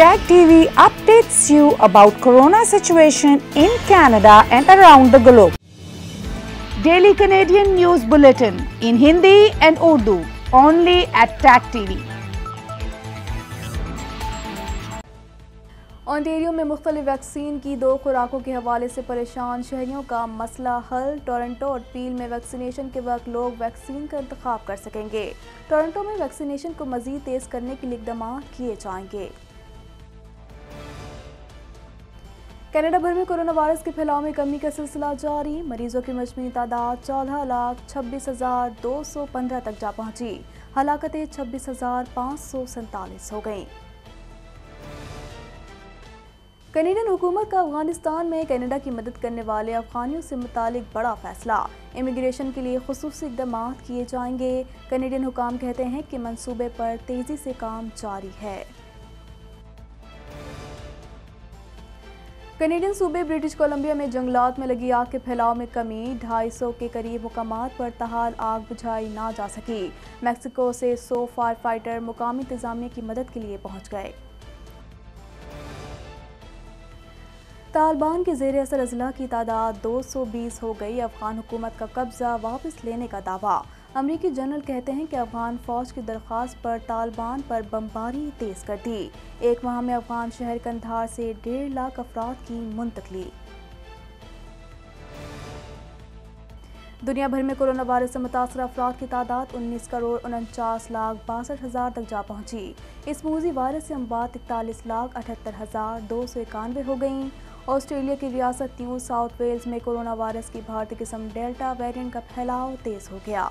Tag TV updates you about corona situation in Canada and around the globe. Daily Canadian News Bulletin in Hindi and Urdu only at Tag TV. Ontario में मुख्तलि vaccine की दो खुराकों के हवाले से परेशान शहरीों का मसला हल टोरंटो और पील में वैक्सीनेशन के वक्त लोग वैक्सीन का इंतखब कर सकेंगे टोरंटो में वैक्सीनेशन को मजीद तेज़ करने के लिए इकदाम किए जाएंगे कनाडा भर में कोरोना वायरस के फैलाव में कमी का सिलसिला जारी मरीजों की मजमू तादाद चौदह लाख छब्बीस हजार दो सौ पंद्रह तक जा पहुंची हलाकतें छब्बीस हजार पाँच सौ सैंतालीस हो गई कनेडियन हुकूमत का अफगानिस्तान में कनाडा की मदद करने वाले अफगानियों से मुतालिक बड़ा फैसला इमिग्रेशन के लिए खसूस इकदाम किए जाएंगे कनेडियन हुकाम कहते हैं कि मंसूबे पर तेज़ी से काम जारी है कनेडियन सूबे ब्रिटिश कोलंबिया में जंगलात में लगी आग के फैलाव में कमी ढाई सौ के करीब मुकाम पर तहाल आग बुझाई ना जा सकी मैक्सिको से सो फायर फाइटर मुकामी इंतजामिया की मदद के लिए पहुंच गए तालिबान के जेर असर अजला की तादाद 220 हो गई अफगान हुकूमत का कब्जा वापस लेने का दावा अमरीकी जनरल कहते हैं कि अफगान फौज की दरख्वास्त पर तालिबान पर बमबारी तेज कर दी एक माह में अफगान शहर कंधार से डेढ़ लाख अफराद की मुंतकली दुनिया भर में कोरोना वायरस से मुतासर अफराद की तादाद उन्नीस करोड़ उनचास लाख बासठ हज़ार तक जा पहुंची इस मूजी वायरस से अमवात इकतालीस लाख अठहत्तर हज़ार दो सौ इक्यानवे हो गईं ऑस्ट्रेलिया की रियासत न्यू साउथ वेल्स में कोरोना वायरस की भारतीय किस्म डेल्टा वेरिएंट का फैलाव तेज़ हो गया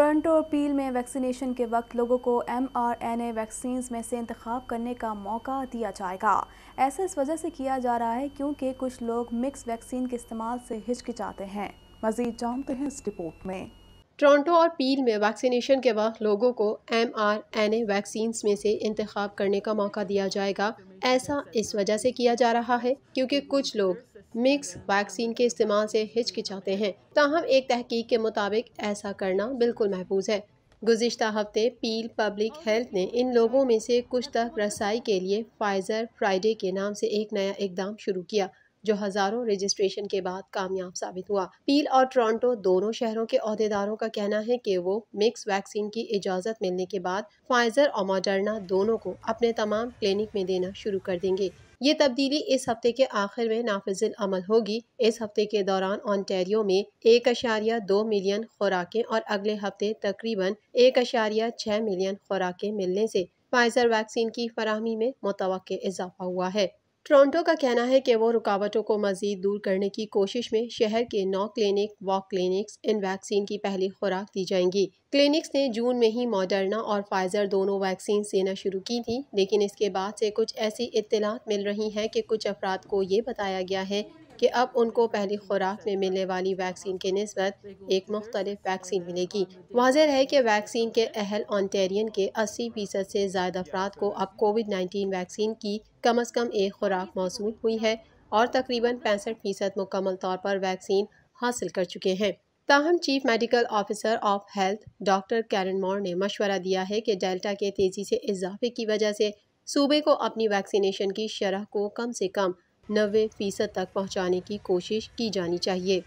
टोरंटो अपील में वैक्सीनेशन के वक्त लोगों को M R N A vaccine में से इंतखब करने का मौका दिया जाएगा ऐसा इस वजह से किया जा रहा है क्योंकि कुछ लोग मिक्स वैक्सीन के इस्तेमाल से हिचकिचाते हैं मजीद जानते हैं इस रिपोर्ट में टोरंटो और पील में वैक्सीनेशन के वक्त लोगों को M R N A vaccine में से इंतखब करने का मौका दिया जाएगा ऐसा इस वजह से किया जा रहा है क्योंकि कुछ लोग मिक्स वैक्सीन के इस्तेमाल से हिचकिचाते हैं ताहम तो एक तहकीक के मुताबिक ऐसा करना बिल्कुल महफूज है गुजशत हफ्ते पील पब्लिक हेल्थ ने इन लोगों में से कुछ तक रसाई के लिए फाइजर फ्राइडे के नाम से एक नया इकदाम शुरू किया जो हजारों रजिस्ट्रेशन के बाद कामयाब साबित हुआ पील और टोरंटो दोनों शहरों के अहदेदारों का कहना है कि वो मिक्स वैक्सीन की इजाज़त मिलने के बाद फाइजर और मॉडर्ना दोनों को अपने तमाम क्लिनिक में देना शुरू कर देंगे ये तब्दीली इस हफ्ते के आखिर में नाफिजिल अमल होगी इस हफ्ते के दौरान ऑनटेरियो में एक अशारिया दो मिलियन खुराकें और अगले हफ्ते तकरीबन एक अशारिया छः मिलियन खुराकें मिलने से फाइजर वैक्सीन की फरहमी में मुतव इजाफा हुआ है टोरंटो का कहना है कि वो रुकावटों को मजीद दूर करने की कोशिश में शहर के नौ clinic walk clinics in vaccine की पहली खुराक दी जाएंगी क्लिनिक्स ने जून में ही मॉडर्ना और फाइजर दोनों वैक्सीन देना शुरू की थी लेकिन इसके बाद से कुछ ऐसी इतलात मिल रही हैं कि कुछ अफराद को ये बताया गया है कि अब उनको पहली खुराक में मिलने वाली वैक्सीन के नस्बत एक मुख्तलिफ वैक्सीन मिलेगी वाजह है कि वैक्सीन के अहल ऑनटेरियन के अस्सी फ़ीसद से ज़्यादा अफराद को अब कोविड नाइन्टीन वैक्सीन की कम अज़ कम एक खुराक मौसू हुई है और तकरीबन पैंसठ फ़ीसद मुकम्मल तौर पर वैक्सीन हासिल कर चुके हैं ताहम chief medical officer of health doctor Karen Moore ने मशवरा दिया है कि डेल्टा के तेज़ी से इजाफे की वजह से सूबे को अपनी वैक्सीनेशन की शरह को कम से कम नब्बे फीसद तक पहुँचाने की कोशिश की जानी चाहिए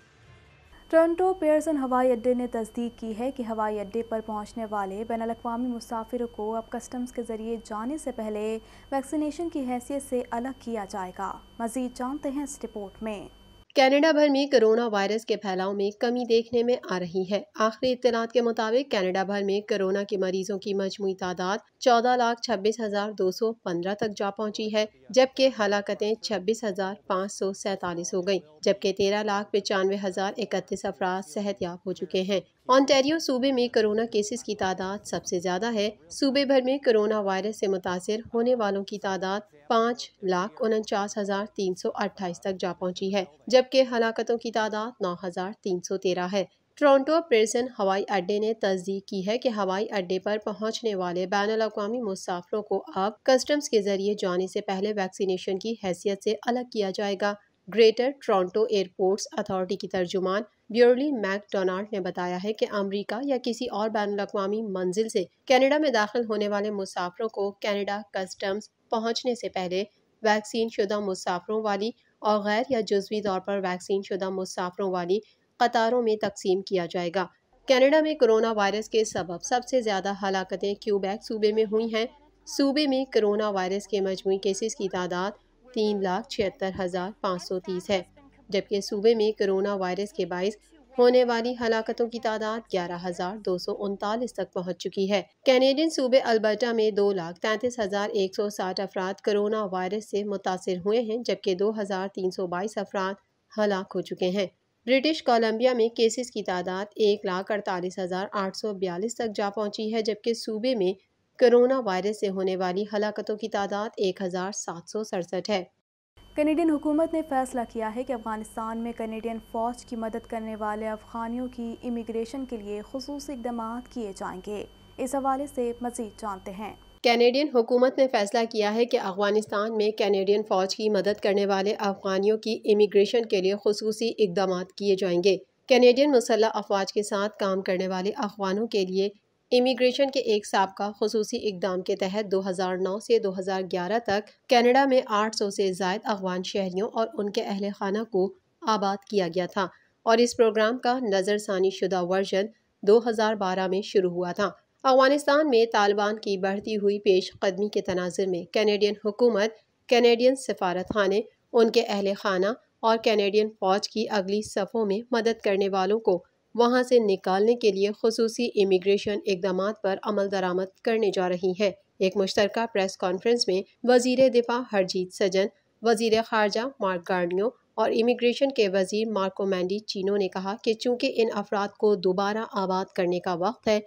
टोरंटो पेयरसन हवाई अड्डे ने तस्दीक की है कि हवाई अड्डे पर पहुंचने वाले बैन अवी मुसाफिरों को अब कस्टम्स के जरिए जाने से पहले वैक्सीनेशन की हैसियत से अलग किया जाएगा मजीद जानते हैं इस रिपोर्ट में कनाडा भर में कोरोना वायरस के फैलाव में कमी देखने में आ रही है आखिरी इतलात के मुताबिक कनाडा भर में कोरोना के मरीजों की मजमू तादाद चौदह लाख छब्बीस हजार दो सौ पंद्रह तक जा पहुंची है जबकि हलाकतें छब्बीस हजार पाँच सौ सैतालीस हो गयी जबकि तेरह लाख पचानवे हजार इकतीस अफराज याब हो चुके हैं ऑनटेरियो सूबे में कोरोना केसेस की तादाद सबसे ज़्यादा है सूबे भर में कोरोना वायरस से मुतासर होने वालों की तादाद पाँच लाख उनचास हज़ार तीन सौ अट्ठाईस तक जा पहुंची है जबकि हलाकतों की तादाद नौ हज़ार तीन सौ तेरह है टोरंटो प्रेसन हवाई अड्डे ने तस्दीक की है कि हवाई अड्डे पर पहुंचने वाले बैन अवी मुसाफरों को अब कस्टम्स के जरिए जाने से पहले वैक्सीनेशन की हैसियत से अलग किया जाएगा ग्रेटर टोरंटो एयरपोर्ट्स अथॉरिटी की तर्जुमान ब्योरली मैकडोनाल्ड ने बताया है कि अमेरिका या किसी और बैन अवी मंजिल से कनाडा में दाखिल होने वाले मुसाफरों को कनाडा कस्टम्स पहुंचने से पहले वैक्सीन शुदा मुसाफरों वाली और गैर या जजवी तौर पर वैक्सीन शुदा मुसाफरों वाली कतारों में तकसीम किया जाएगा कनाडा में कोरोना वायरस के सबब सबसे ज़्यादा हलाकतें क्यूबैक सूबे में हुई हैं सूबे में कोरोना वायरस के मजमू केसेस की तादाद तीन लाख छिहत्तर हज़ार पाँच सौ तीस है जबकि सूबे में कोरोना वायरस के बायस होने वाली हलाकतों की तादाद ग्यारह हजार दो सौ उनतालीस तक पहुँच चुकी है कैनेडियन सूबे अल्बर्टा में दो लाख तैंतीस हजार एक सौ साठ अफराद कोरोना वायरस से मुतासर हुए हैं जबकि दो हजार तीन सौ बाईस अफराद हलाक हो चुके हैं ब्रिटिश कोलंबिया में केसेस की तादाद एक लाख अड़तालीस हजार आठ सौ बयालीस तक जा पहुंची है जबकि सूबे में कोरोना वायरस से होने वाली हलाकतों की तादाद एक हजार सात सौ सड़सठ है कनेडियन हुकूमत ने फैसला किया है कि अफगानिस्तान में कनेडियन फ़ौज की मदद करने वाले अफगानियों की इमिग्रेशन के लिए खसूस इकदाम किए जाएंगे इस हवाले से मजीद जानते हैं कैनेडियन हुकूमत ने फैसला किया है कि अफगानिस्तान में कैनेडियन फ़ौज की मदद करने वाले अफगानियों की इमिग्रेशन के लिए खसूसी इकदाम किए जाएंगे कैनेडियन मुसल्ह अफवाज के साथ काम करने वाले अफगानों के लिए इमिग्रेशन के एक सबका खसूसी इकदाम के तहत 2009 से 2011 तक कनाडा में 800 से जायद अफगान शहरियों और उनके अहल खाना को आबाद किया गया था और इस प्रोग्राम का नज़रसानी शुदा वर्जन 2012 में शुरू हुआ था अफगानिस्तान में तालिबान की बढ़ती हुई पेश कदमी के तनाजर में कैनेडियन हुकूमत कैनेडियन सफारत खाने उनके अहल खाना और कैनेडियन फ़ौज की अगली सफ़ों में मदद करने वालों को वहाँ से निकालने के लिए खसूस इमिग्रेशन इकदाम पर अमल दरामद करने जा रही है एक मुश्तर प्रेस कॉन्फ्रेंस में वजीर दिफा हरजीत सजन वजीर खारजा मार्क गार्डियो और इमिग्रेशन के वजीर मार्को मैंडी चीनो ने कहा कि चूंकि इन अफराद को दोबारा आबाद करने का वक्त है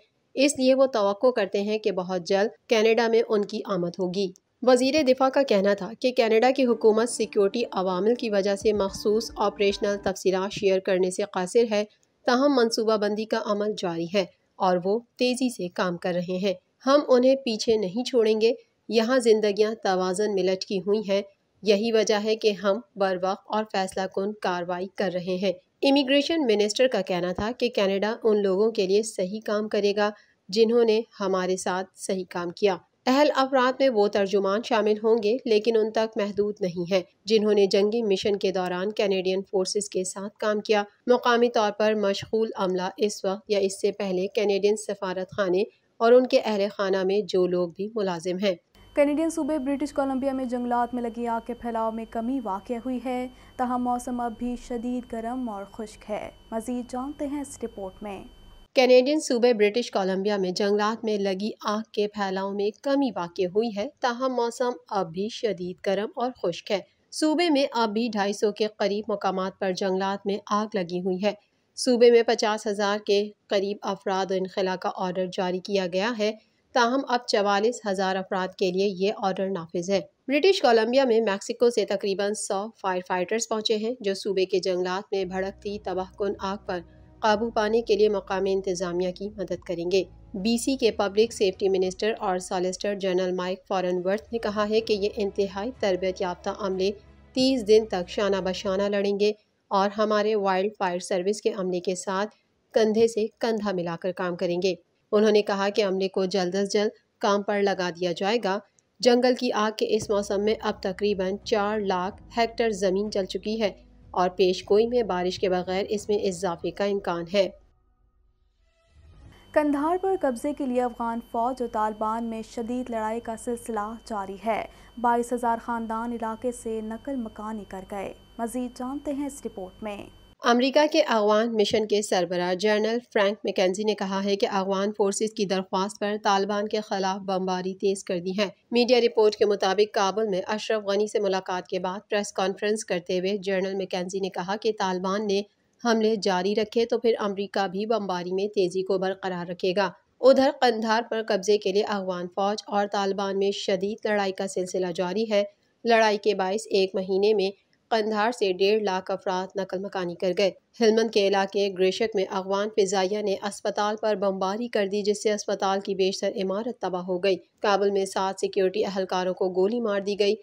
इसलिए वो तो करते हैं कि बहुत जल्द कैनेडा में उनकी आमद होगी वजीर दिफा का कहना था कि कैनेडा की हुकूमत सिक्योरिटी अवामिल की वजह से मखसूस ऑपरेशनल तफसीत शेयर करने से कासिर है तहम मनसूबाबंदी का अमल जारी है और वो तेज़ी से काम कर रहे हैं हम उन्हें पीछे नहीं छोड़ेंगे यहाँ जिंदगियाँ तोज़न में लटकी हुई हैं यही वजह है कि हम बर वक्त और फैसला कन कार्रवाई कर रहे हैं इमिग्रेशन मिनिस्टर का कहना था कि कनाडा उन लोगों के लिए सही काम करेगा जिन्होंने हमारे साथ सही काम किया अहल अफराद में वो तर्जुमान शामिल होंगे लेकिन उन तक महदूद नहीं है जिन्होंने जंगी मिशन के दौरान कैनेडियन फोर्सेस के साथ काम किया मकामी तौर पर मशहूल अमला इस वक्त या इससे पहले कैनेडियन सफारत खाने और उनके अहल खाना में जो लोग भी मुलाजिम हैं कैनेडियन सूबे ब्रिटिश कोलंबिया में जंगलात में लगी आग के फैलाव में कमी वाक़ हुई है तहम मौसम अब भी शदीद गर्म और खुश्क है मज़ीद जानते हैं इस रिपोर्ट में कैनेडियन सूबे ब्रिटिश कोलंबिया में जंगलात में लगी आग के फैलाव में कमी वाक़ हुई है ताहम मौसम अब भी शदीद गर्म और खुश्क है सूबे में अब भी ढाई सौ के करीब मकाम पर जंगलात में आग लगी हुई है सूबे में पचास हज़ार के करीब अफराद इनखला का ऑर्डर जारी किया गया है ताहम अब चवालीस हज़ार अफराद के लिए ये ऑर्डर नाफिज है ब्रिटिश कोलंबिया में मैक्सिको से तकरीबन सौ फायर फाइटर्स पहुंचे हैं जो सूबे के जंगलात में भड़कती तबाहकुन आग पर काबू पाने के लिए मकामी इंतजामिया की मदद करेंगे बीसी के पब्लिक सेफ्टी मिनिस्टर और सॉलिसटर जनरल माइक फॉरनवर्थ ने कहा है कि ये इंतहाई तरबियत याफ्ता अमले तीस दिन तक शाना बशाना लड़ेंगे और हमारे वाइल्ड फायर सर्विस के अमले के साथ कंधे से कंधा मिलाकर काम करेंगे उन्होंने कहा कि अमले को जल्द अज जल्द काम पर लगा दिया जाएगा जंगल की आग के इस मौसम में अब तकरीबन चार लाख हेक्टर ज़मीन जल चुकी है और पेश गोई में बारिश के बगैर इसमें इजाफे का इम्कान है कंधार पर कब्जे के लिए अफगान फौज और तालिबान में शदीद लड़ाई का सिलसिला जारी है बाईस हज़ार ख़ानदान इलाके से नकल मकानी कर गए मज़ीद जानते हैं इस रिपोर्ट में अमेरिका के अगवान मिशन के सरबराह जनरल फ्रैंक मैकेजी ने कहा है कि अगवान फोर्सेस की दरख्वास्त पर तालिबान के खिलाफ बमबारी तेज कर दी है मीडिया रिपोर्ट के मुताबिक काबुल में अशरफ गनी से मुलाकात के बाद प्रेस कॉन्फ्रेंस करते हुए जनरल मैकेजी ने कहा कि तालिबान ने हमले जारी रखे तो फिर अमरीका भी बमबारी में तेजी को बरकरार रखेगा उधर कंधार पर कब्जे के लिए अगवान फौज और तालिबान में शदीद लड़ाई का सिलसिला जारी है लड़ाई के बायस एक महीने में कंधार से डेढ़ लाख अफराद नकल मकानी कर गए हिलमंद के इलाके ग्रेशक में अगवान फिजाइया ने अस्पताल पर बमबारी कर दी जिससे अस्पताल की बेशतर इमारत तबाह हो गई काबुल में सात सिक्योरिटी अहलकारों को गोली मार दी गई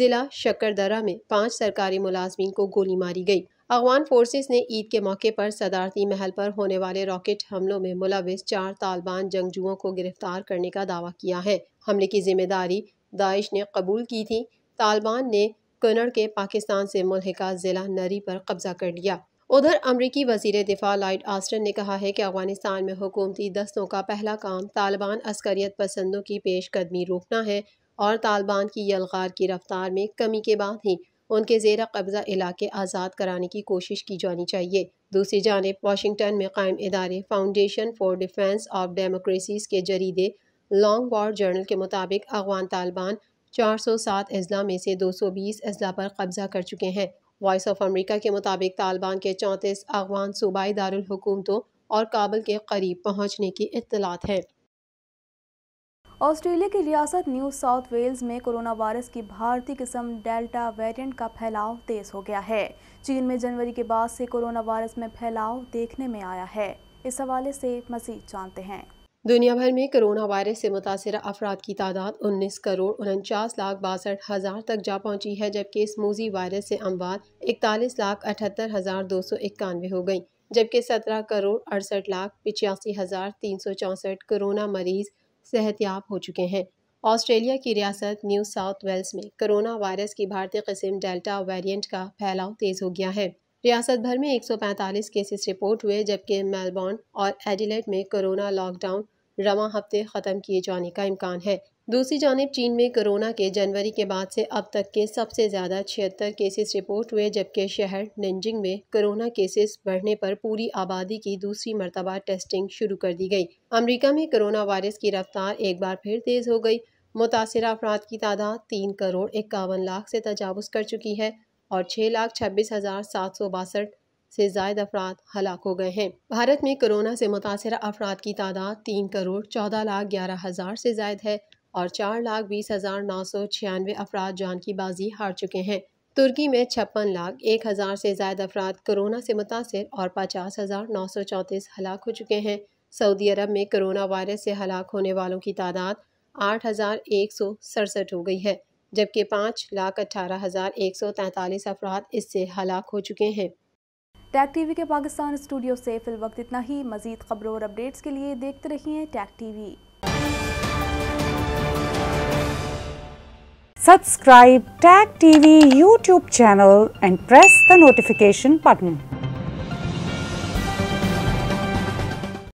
जिला शक्करदरा में पांच सरकारी मुलाजमीन को गोली मारी गई अगवान फोर्सेस ने ईद के मौके पर सदारती महल पर होने वाले रॉकेट हमलों में मुलविस चार तालिबान जंगजुओं को गिरफ्तार करने का दावा किया है हमले की जिम्मेदारी दाइश ने कबूल की थी तालिबान ने कन्नड़ के पाकिस्तान से मुलहका ज़िला नरी पर कब्जा कर लिया उधर अमरीकी वजीर दिफा लाइट आस्टन ने कहा है कि अफगानिस्तान में हुकूमती दस्तों का पहला काम तालिबान अस्करियत पसंदों की पेशकदमी रोकना है और तालिबान की यलगार की रफ्तार में कमी के बाद ही उनके जेर कब्ज़ा इलाके आज़ाद कराने की कोशिश की जानी चाहिए दूसरी जानब वाशिंगटन में कायम इदारे Foundation for Defense of Democracies के जरीदे लॉन्ग वॉर जर्नल के मुताबिक अफगान तालिबान 407 अजला में से 220 अजला पर कब्जा कर चुके हैं वॉइस ऑफ अमेरिका के मुताबिक तालिबान के 34 अफगान सूबाई दारकूमतों और काबुल के करीब पहुंचने की इतलात है ऑस्ट्रेलिया की रियासत न्यू साउथ वेल्स में कोरोना वायरस की भारतीय किस्म डेल्टा वेरिएंट का फैलाव तेज हो गया है चीन में जनवरी के बाद से कोरोना वायरस में फैलाव देखने में आया है इस हवाले से मजीद जानते हैं दुनिया भर में कोरोना वायरस से मुतासर अफराद की तादाद उन्नीस करोड़ उनचास लाख बासठ हज़ार तक जा पहुंची है जबकि इस मूजी वायरस से अमवात इकतालीस लाख अठहत्तर हज़ार दो सौ इक्यानवे हो गई जबकि सत्रह करोड़ अड़सठ लाख पिचासी हज़ार तीन सौ चौंसठ कोरोना मरीज सेहतियाब हो चुके हैं ऑस्ट्रेलिया की रियासत न्यू साउथ वेल्स में कोरोना वायरस की भारतीय कस्म डेल्टा वेरियंट का फैलाव तेज़ हो गया है रियासत भर में 145 केसेस रिपोर्ट हुए जबकि मेलबॉर्न और एडिलेट में कोरोना लॉकडाउन रवा हफ्ते ख़त्म किए जाने का इम्कान है दूसरी जानब चीन में कोरोना के जनवरी के बाद से अब तक के सबसे ज़्यादा छिहत्तर केसेस रिपोर्ट हुए जबकि शहर नंजिंग में कोरोना केसेस बढ़ने पर पूरी आबादी की दूसरी मरतबा टेस्टिंग शुरू कर दी गई अमरीका में कोरोना वायरस की रफ्तार एक बार फिर तेज़ हो गई मुतासर अफराद की तादाद तीन करोड़ इक्यावन लाख से तजावज़ कर चुकी है और छः लाख छब्बीस हज़ार सात सौ बासठ से जायद अफराद हलाक हो गए हैं भारत में कोरोना से मुतासर अफराद की तादाद तीन करोड़ चौदह लाख ग्यारह हज़ार से जायद है और चार लाख बीस हज़ार नौ सौ छियानवे अफराद जान की बाजी हार चुके हैं तुर्की में छप्पन लाख एक हज़ार से जायद अफराद कोरोना से मुतासर और पचास हज़ार नौ सौ चौंतीस हलाक हो चुके हैं सऊदी अरब में कोरोना वायरस से हलाक होने वालों की तादाद आठ हज़ार एक सौ सड़सठ हो गई है जबकि पाँच लाख अठारह हज़ार एक सौ तैंतालीस अफराद इससे हलाक हो चुके हैं टैक टीवी के पाकिस्तान स्टूडियो से फिल वक्त इतना ही मजीद खबरों और अपडेट्स के लिए देखते रहिए Tag TV subscribe Tag TV YouTube channel and press the notification button